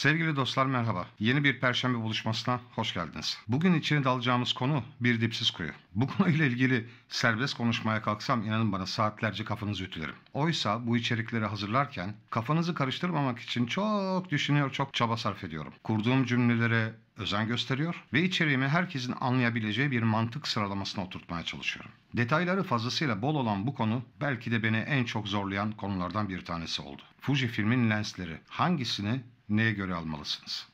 Sevgili dostlar merhaba. Yeni bir perşembe buluşmasına hoş geldiniz. Bugün içine dalacağımız konu bir dipsiz kuyu. Bu konuyla ilgili serbest konuşmaya kalksam inanın bana saatlerce kafanızı ütülerim. Oysa bu içerikleri hazırlarken kafanızı karıştırmamak için çok düşünüyor, çok çaba sarf ediyorum. Kurduğum cümlelere özen gösteriyor ve içeriğimi herkesin anlayabileceği bir mantık sıralamasına oturtmaya çalışıyorum. Detayları fazlasıyla bol olan bu konu belki de beni en çok zorlayan konulardan bir tanesi oldu. Fuji filmin lensleri hangisini neye göre almalısınız?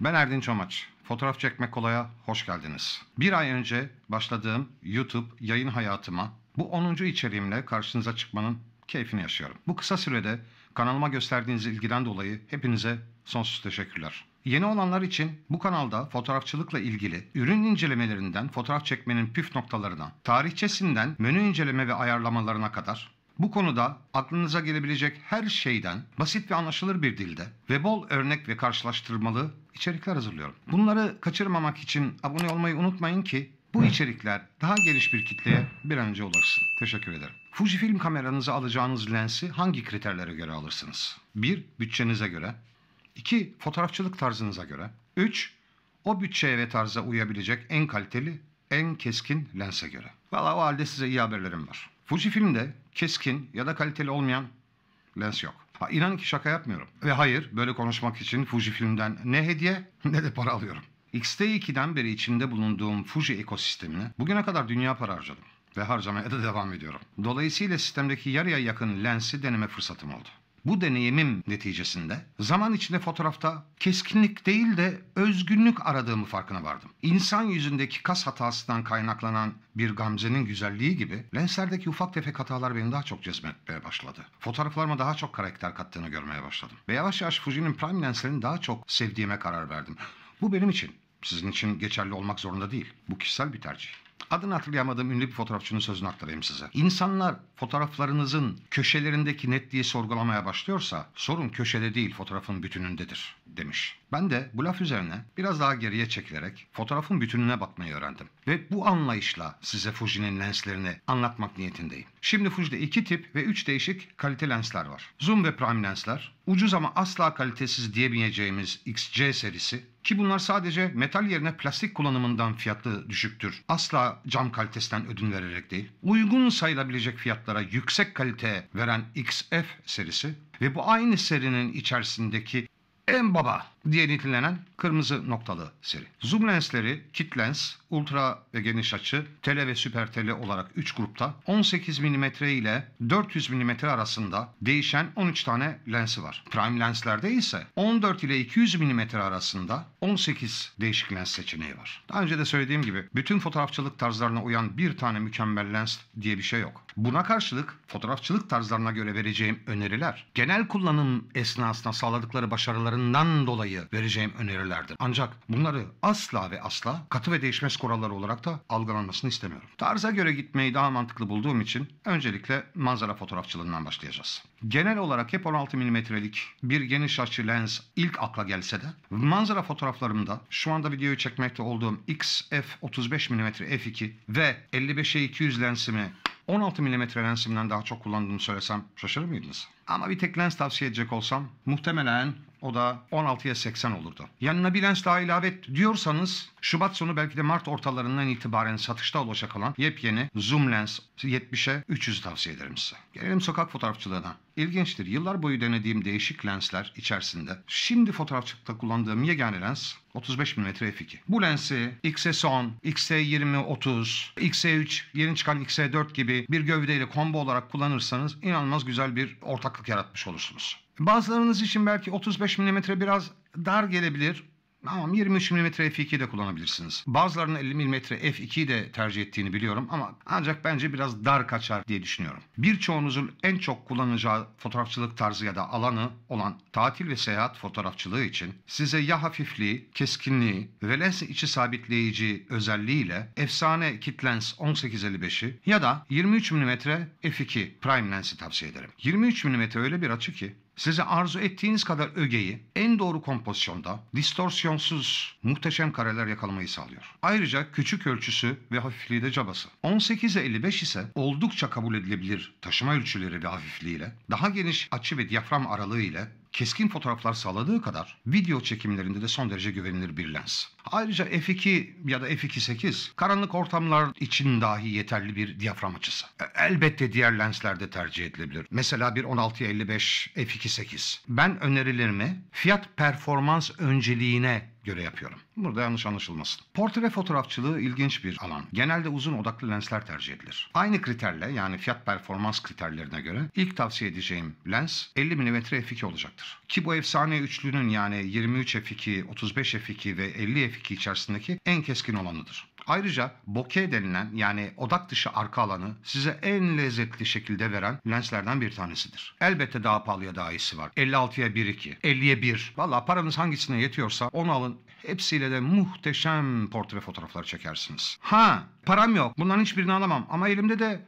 Ben Erdinç Omaç. Fotoğraf çekmek kolaya hoş geldiniz. Bir ay önce başladığım YouTube yayın hayatıma bu 10. içeriğimle karşınıza çıkmanın keyfini yaşıyorum. Bu kısa sürede kanalıma gösterdiğiniz ilgiden dolayı hepinize sonsuz teşekkürler. Yeni olanlar için bu kanalda fotoğrafçılıkla ilgili ürün incelemelerinden fotoğraf çekmenin püf noktalarına, tarihçesinden menü inceleme ve ayarlamalarına kadar bu konuda aklınıza gelebilecek her şeyden basit ve anlaşılır bir dilde ve bol örnek ve karşılaştırmalı içerikler hazırlıyorum. Bunları kaçırmamak için abone olmayı unutmayın ki bu içerikler daha geniş bir kitleye bir an önce ulaşsın. Teşekkür ederim. Fujifilm kameranızı alacağınız lensi hangi kriterlere göre alırsınız? 1. Bütçenize göre. 2. Fotoğrafçılık tarzınıza göre. 3. O bütçeye ve tarza uyabilecek en kaliteli, en keskin lense göre. Valla o halde size iyi haberlerim var. Fuji filmde keskin ya da kaliteli olmayan lens yok. Ha, inanın ki şaka yapmıyorum. Ve hayır böyle konuşmak için Fuji filmden ne hediye ne de para alıyorum. x t 2den beri içinde bulunduğum Fuji ekosistemine bugüne kadar dünya para harcadım ve harcamaya da devam ediyorum. Dolayısıyla sistemdeki yarıya yakın lensi deneme fırsatım oldu. Bu deneyimim neticesinde zaman içinde fotoğrafta keskinlik değil de özgünlük aradığımı farkına vardım. İnsan yüzündeki kas hatasından kaynaklanan bir gamzenin güzelliği gibi lenslerdeki ufak tefek hatalar beni daha çok cezbetmeye başladı. Fotoğraflarıma daha çok karakter kattığını görmeye başladım. Ve yavaş yavaş Fuji'nin prime lenslerini daha çok sevdiğime karar verdim. Bu benim için, sizin için geçerli olmak zorunda değil. Bu kişisel bir tercih. Adını hatırlayamadığım ünlü bir fotoğrafçının sözünü aktarayım size. İnsanlar fotoğraflarınızın köşelerindeki netliği sorgulamaya başlıyorsa sorun köşede değil fotoğrafın bütünündedir demiş. Ben de bu laf üzerine biraz daha geriye çekilerek fotoğrafın bütününe bakmayı öğrendim. Ve bu anlayışla size Fuji'nin lenslerini anlatmak niyetindeyim. Şimdi Fuji'de iki tip ve üç değişik kalite lensler var. Zoom ve prime lensler, ucuz ama asla kalitesiz diyebileceğimiz XC serisi ki bunlar sadece metal yerine plastik kullanımından fiyatlı düşüktür. Asla cam kalitesinden ödün vererek değil. Uygun sayılabilecek fiyatlara yüksek kalite veren XF serisi ve bu aynı serinin içerisindeki en baba diye nitelenen kırmızı noktalı seri. Zoom lensleri kit lens, ultra ve geniş açı, tele ve süper tele olarak 3 grupta 18 mm ile 400 mm arasında değişen 13 tane lensi var. Prime lenslerde ise 14 ile 200 mm arasında 18 değişik lens seçeneği var. Daha önce de söylediğim gibi bütün fotoğrafçılık tarzlarına uyan bir tane mükemmel lens diye bir şey yok. Buna karşılık fotoğrafçılık tarzlarına göre vereceğim öneriler genel kullanım esnasında sağladıkları başarılarından dolayı diye vereceğim önerilerdir. Ancak bunları asla ve asla katı ve değişmez kuralları olarak da algılanmasını istemiyorum. Tarza göre gitmeyi daha mantıklı bulduğum için öncelikle manzara fotoğrafçılığından başlayacağız. Genel olarak hep 16 milimetrelik bir geniş açı lens ilk akla gelse de manzara fotoğraflarımda şu anda videoyu çekmekte olduğum XF 35 mm f2 ve 55'e 200 lensimi 16 mm lensimden daha çok kullandığımı söylesem şaşırır mıydınız? Ama bir tek lens tavsiye edecek olsam muhtemelen o da 16'ya 80 olurdu. Yanına bir lens daha ilave et diyorsanız Şubat sonu belki de Mart ortalarından itibaren satışta olacak olan yepyeni zoom lens 70'e 300 tavsiye ederim size. Gelelim sokak fotoğrafçılığına. İlginçtir. Yıllar boyu denediğim değişik lensler içerisinde şimdi fotoğrafçılıkta kullandığım yegane lens 35 mm f2. Bu lensi XS10, XS20-30, XS3, yeni çıkan XS4 gibi bir gövdeyle combo olarak kullanırsanız inanılmaz güzel bir ortak rahatlık yaratmış olursunuz. Bazılarınız için belki 35 mm biraz dar gelebilir Tamam 23 mm f2'yi de kullanabilirsiniz. Bazılarının 50 mm f2'yi de tercih ettiğini biliyorum ama ancak bence biraz dar kaçar diye düşünüyorum. Birçoğunuzun en çok kullanacağı fotoğrafçılık tarzı ya da alanı olan tatil ve seyahat fotoğrafçılığı için size ya hafifliği, keskinliği ve lens içi sabitleyici özelliğiyle efsane kit lens 18-55'i ya da 23 mm f2 prime lensi tavsiye ederim. 23 mm öyle bir açı ki size arzu ettiğiniz kadar ögeyi en doğru kompozisyonda distorsiyonsuz muhteşem kareler yakalamayı sağlıyor. Ayrıca küçük ölçüsü ve hafifliği de cabası. 18'e 55 ise oldukça kabul edilebilir taşıma ölçüleri ve hafifliğiyle, daha geniş açı ve diyafram aralığı ile keskin fotoğraflar sağladığı kadar video çekimlerinde de son derece güvenilir bir lens. Ayrıca f2 ya da f2.8 karanlık ortamlar için dahi yeterli bir diyafram açısı. E, elbette diğer lensler de tercih edilebilir. Mesela bir 16-55 f2.8. Ben önerilerimi fiyat performans önceliğine göre yapıyorum. Burada yanlış anlaşılmasın. Portre fotoğrafçılığı ilginç bir alan. Genelde uzun odaklı lensler tercih edilir. Aynı kriterle yani fiyat performans kriterlerine göre ilk tavsiye edeceğim lens 50 mm f2 olacaktır. Ki bu efsane üçlünün yani 23 f2, 35 f2 ve 50 f2 içerisindeki en keskin olanıdır. Ayrıca bokeh denilen yani odak dışı arka alanı size en lezzetli şekilde veren lenslerden bir tanesidir. Elbette daha pahalıya daha iyisi var. 56'ya 1.2, 50'ye 1. Valla paranız hangisine yetiyorsa onu alın. Hepsiyle de muhteşem portre fotoğrafları çekersiniz. Ha param yok bunların hiçbirini alamam ama elimde de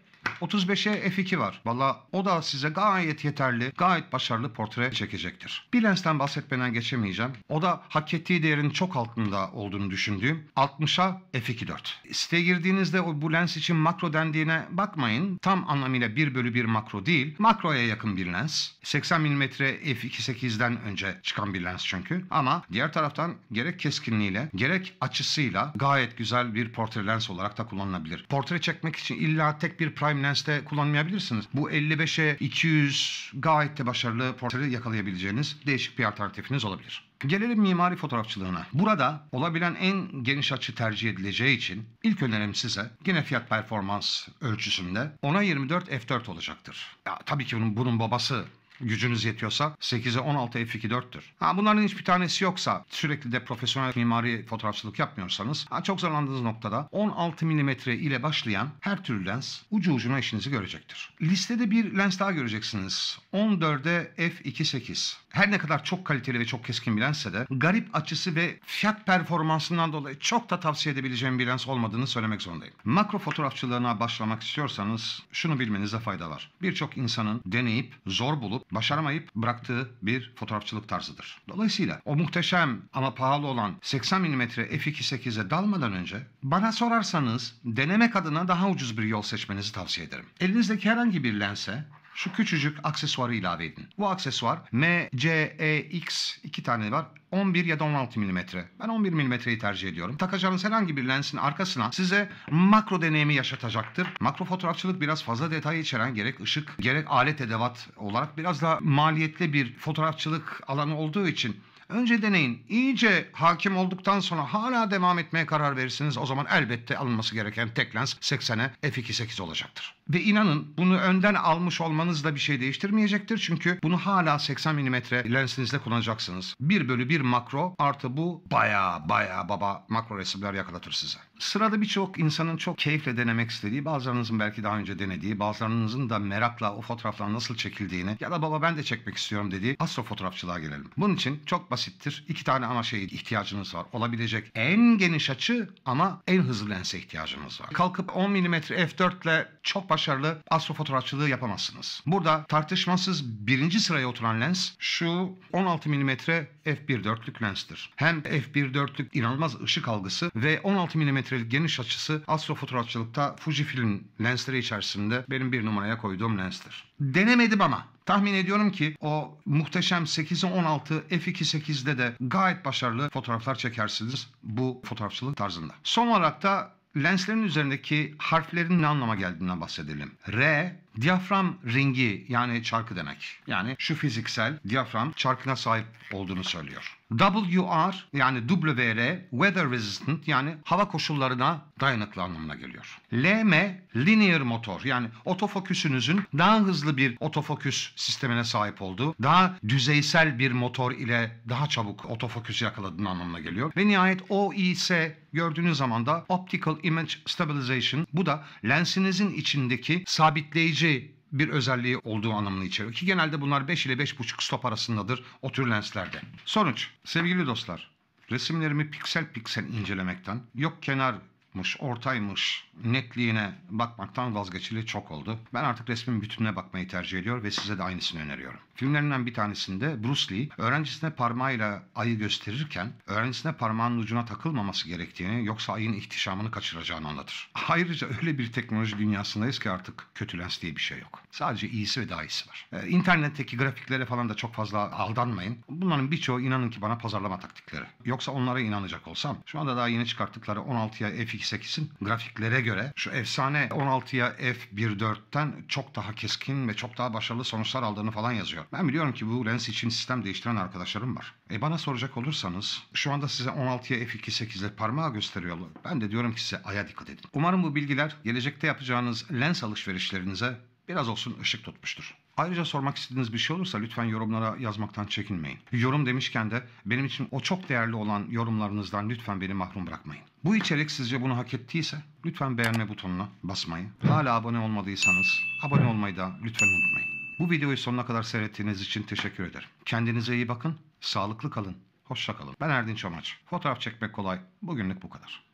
35'e f2 var. Valla o da size gayet yeterli, gayet başarılı portre çekecektir. Bir lensten bahsetmeden geçemeyeceğim. O da hak ettiği değerin çok altında olduğunu düşündüğüm 60'a f2.4. Siteye girdiğinizde bu lens için makro dendiğine bakmayın. Tam anlamıyla 1 bölü 1 makro değil. Makroya yakın bir lens. 80 mm f2.8'den önce çıkan bir lens çünkü. Ama diğer taraftan gerek keskinliğiyle gerek açısıyla gayet güzel bir portre lens olarak da kullanılabilir. Portre çekmek için illa tek bir prime lens Binance'de kullanmayabilirsiniz. Bu 55'e 200 gayet de başarılı portföyü yakalayabileceğiniz değişik bir alternatifiniz olabilir. Gelelim mimari fotoğrafçılığına. Burada olabilen en geniş açı tercih edileceği için ilk önerim size yine fiyat performans ölçüsünde 10'a 24 f4 olacaktır. Ya, tabii ki bunun, bunun babası gücünüz yetiyorsa 8'e 16 f2 4'tür. Ha, bunların hiçbir tanesi yoksa sürekli de profesyonel mimari fotoğrafçılık yapmıyorsanız ha, çok zorlandığınız noktada 16 mm ile başlayan her türlü lens ucu ucuna işinizi görecektir. Listede bir lens daha göreceksiniz. 14'e f2.8. Her ne kadar çok kaliteli ve çok keskin bir lensse de garip açısı ve fiyat performansından dolayı çok da tavsiye edebileceğim bir lens olmadığını söylemek zorundayım. Makro fotoğrafçılığına başlamak istiyorsanız şunu bilmenize fayda var. Birçok insanın deneyip zor bulup başaramayıp bıraktığı bir fotoğrafçılık tarzıdır. Dolayısıyla o muhteşem ama pahalı olan 80 mm f2.8'e dalmadan önce bana sorarsanız denemek adına daha ucuz bir yol seçmenizi tavsiye ederim. Elinizdeki herhangi bir lense şu küçücük aksesuarı ilave edin. Bu aksesuar MCEX iki tane var. 11 ya da 16 mm. Ben 11 mm'yi tercih ediyorum. Takacağınız herhangi bir lensin arkasına size makro deneyimi yaşatacaktır. Makro fotoğrafçılık biraz fazla detay içeren gerek ışık gerek alet edevat olarak biraz daha maliyetli bir fotoğrafçılık alanı olduğu için Önce deneyin. İyice hakim olduktan sonra hala devam etmeye karar verirsiniz. O zaman elbette alınması gereken tek lens 80'e f2.8 olacaktır. Ve inanın bunu önden almış olmanız da bir şey değiştirmeyecektir. Çünkü bunu hala 80 mm lensinizle kullanacaksınız. 1 bölü 1 makro artı bu baya baya baba makro resimler yakalatır size. Sırada birçok insanın çok keyifle denemek istediği, bazılarınızın belki daha önce denediği, bazılarınızın da merakla o fotoğraflar nasıl çekildiğini ya da baba ben de çekmek istiyorum dediği astro fotoğrafçılığa gelelim. Bunun için çok basittir. İki tane ana şey ihtiyacınız var. Olabilecek en geniş açı ama en hızlı lense ihtiyacınız var. Kalkıp 10 mm f4 ile çok başarılı astro fotoğrafçılığı yapamazsınız. Burada tartışmasız birinci sıraya oturan lens şu 16 mm f1.4'lük lenstir. Hem f1.4'lük inanılmaz ışık algısı ve 16 mm metrelik geniş açısı astrofotoğrafçılıkta Fujifilm lensleri içerisinde benim bir numaraya koyduğum lenstir. Denemedim ama Tahmin ediyorum ki o muhteşem 8'e 16 f2.8'de de gayet başarılı fotoğraflar çekersiniz bu fotoğrafçılık tarzında. Son olarak da lenslerin üzerindeki harflerin ne anlama geldiğinden bahsedelim. R Diyafram ringi yani çarkı demek. Yani şu fiziksel diyafram çarkına sahip olduğunu söylüyor. WR yani WR weather resistant yani hava koşullarına dayanıklı anlamına geliyor. LM linear motor yani otofoküsünüzün daha hızlı bir otofoküs sistemine sahip olduğu, daha düzeysel bir motor ile daha çabuk otofoküsü yakaladığın anlamına geliyor. Ve nihayet OIS gördüğünüz zaman da Optical Image Stabilization bu da lensinizin içindeki sabitleyici şey bir özelliği olduğu anlamını içeriyor. Ki genelde bunlar 5 ile 5.5 stop arasındadır o tür lenslerde. Sonuç sevgili dostlar resimlerimi piksel piksel incelemekten yok kenar mış, ortaymış netliğine bakmaktan vazgeçili çok oldu. Ben artık resmin bütününe bakmayı tercih ediyor ve size de aynısını öneriyorum. Filmlerinden bir tanesinde Bruce Lee öğrencisine parmağıyla ayı gösterirken öğrencisine parmağının ucuna takılmaması gerektiğini yoksa ayın ihtişamını kaçıracağını anlatır. Ayrıca öyle bir teknoloji dünyasındayız ki artık kötü lens diye bir şey yok. Sadece iyisi ve daha iyisi var. Ee, internetteki grafiklere falan da çok fazla aldanmayın. Bunların birçoğu inanın ki bana pazarlama taktikleri. Yoksa onlara inanacak olsam şu anda daha yeni çıkarttıkları 16'ya f x8'in grafiklere göre şu efsane 16'ya f1.4'ten çok daha keskin ve çok daha başarılı sonuçlar aldığını falan yazıyor. Ben biliyorum ki bu lens için sistem değiştiren arkadaşlarım var. E bana soracak olursanız şu anda size 16'ya f2.8 ile parmağı gösteriyorlar. Ben de diyorum ki size aya dikkat edin. Umarım bu bilgiler gelecekte yapacağınız lens alışverişlerinize biraz olsun ışık tutmuştur. Ayrıca sormak istediğiniz bir şey olursa lütfen yorumlara yazmaktan çekinmeyin. Yorum demişken de benim için o çok değerli olan yorumlarınızdan lütfen beni mahrum bırakmayın. Bu içerik sizce bunu hak ettiyse lütfen beğenme butonuna basmayı. Hala abone olmadıysanız abone olmayı da lütfen unutmayın. Bu videoyu sonuna kadar seyrettiğiniz için teşekkür ederim. Kendinize iyi bakın, sağlıklı kalın, hoşça kalın. Ben Erdinç Amaç. Fotoğraf çekmek kolay. Bugünlük bu kadar.